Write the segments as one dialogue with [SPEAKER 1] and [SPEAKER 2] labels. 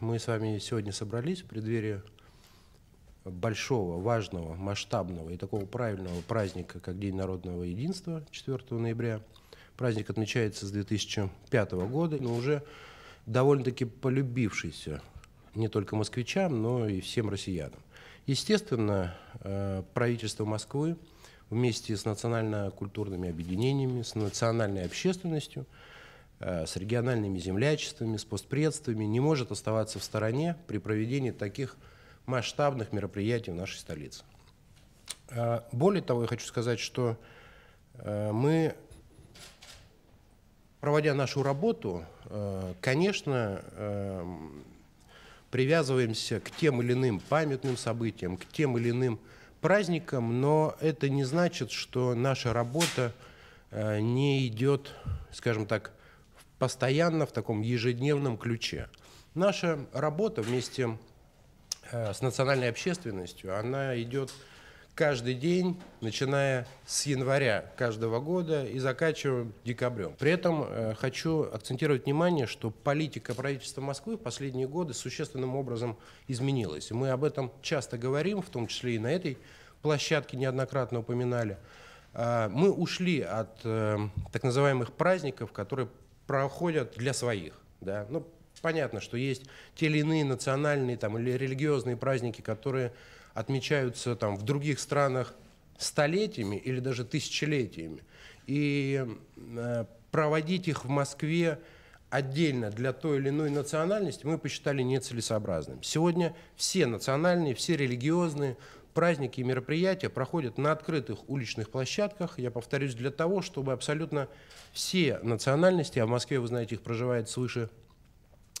[SPEAKER 1] мы с вами сегодня собрались в преддверии большого, важного, масштабного и такого правильного праздника, как День народного единства 4 ноября. Праздник отмечается с 2005 года, но уже довольно-таки полюбившийся не только москвичам, но и всем россиянам. Естественно, э, правительство Москвы вместе с национально-культурными объединениями, с национальной общественностью – Э, с региональными землячествами, с постпредствами не может оставаться в стороне при проведении таких масштабных мероприятий в нашей столице. Э, более того, я хочу сказать, что э, мы, проводя нашу работу, конечно, привязываемся к тем или иным памятным событиям, к тем или иным праздникам, но это не значит, что наша работа не идет, скажем так, постоянно в таком ежедневном ключе. Наша работа вместе э, с национальной общественностью, она идет каждый день, начиная с января каждого года и заканчивая декабрем. При этом э, хочу акцентировать внимание, что политика правительства Москвы в последние годы существенным образом изменилась. Мы об этом часто говорим, в том числе и на этой площадке неоднократно упоминали. А, мы ушли от э, так называемых праздников, которые проходят для своих. Да? Ну, понятно, что есть те или иные национальные там, или религиозные праздники, которые отмечаются там, в других странах столетиями или даже тысячелетиями. И э, проводить их в Москве отдельно для той или иной национальности мы посчитали нецелесообразным. Сегодня все национальные, все религиозные праздники и мероприятия проходят на открытых уличных площадках, я повторюсь, для того, чтобы абсолютно все национальности, а в Москве, вы знаете, их проживает свыше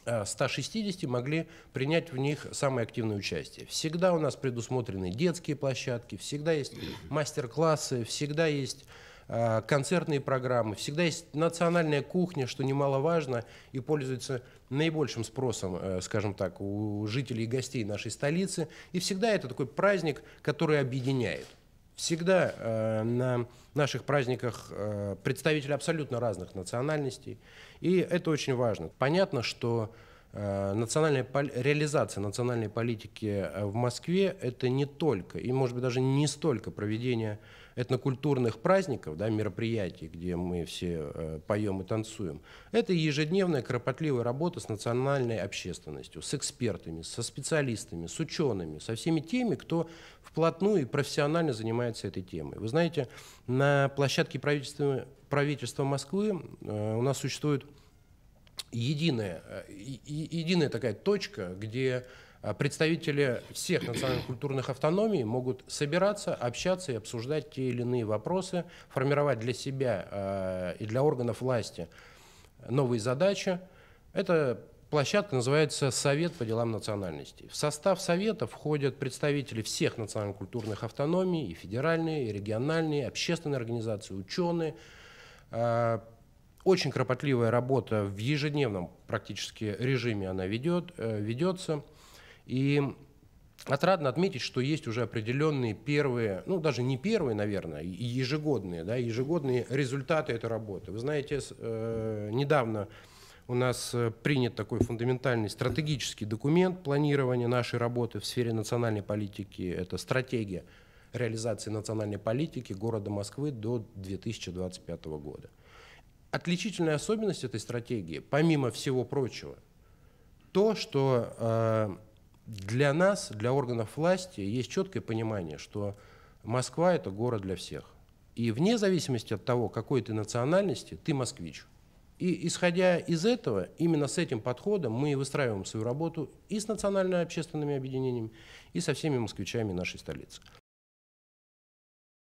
[SPEAKER 1] 160 э, могли принять в них самое активное участие. Всегда у нас предусмотрены детские площадки, всегда есть мастер-классы, всегда есть Э, концертные программы, всегда есть национальная кухня, что немаловажно и пользуется наибольшим спросом, э, скажем так, у жителей и гостей нашей столицы. И всегда это такой праздник, который объединяет. Всегда э, на наших праздниках э, представители абсолютно разных национальностей. И это очень важно. Понятно, что Э, национальная, реализация национальной политики э, в Москве – это не только, и, может быть, даже не столько проведение этнокультурных праздников, да, мероприятий, где мы все э, поем и танцуем. Это ежедневная кропотливая работа с национальной общественностью, с экспертами, со специалистами, с учеными, со всеми теми, кто вплотную и профессионально занимается этой темой. Вы знаете, на площадке правительства, правительства Москвы у нас существует единая, э, единая такая точка, где э, представители всех национальных культурных автономий могут собираться, общаться и обсуждать те или иные вопросы, формировать для себя э, и для органов власти новые задачи. Это площадка называется «Совет по делам национальностей». В состав Совета входят представители всех национально культурных автономий, и федеральные, и региональные, общественные организации, ученые, очень кропотливая работа в ежедневном практически режиме она ведет, э, ведется. И Отрадно отметить, что есть уже определенные первые, ну даже не первые, наверное, ежегодные, да, ежегодные результаты этой работы. Вы знаете, э, недавно у нас э, принят такой фундаментальный стратегический документ планирования нашей работы в сфере национальной политики. Это стратегия реализации национальной политики города Москвы до 2025 года отличительная особенность этой стратегии, помимо всего прочего, то, что э, для нас, для органов власти, есть четкое понимание, что Москва – это город для всех. И вне зависимости от того, какой ты национальности, ты москвич. И исходя из этого, именно с этим подходом мы выстраиваем свою работу и с национально-общественными объединениями, и со всеми москвичами нашей столицы.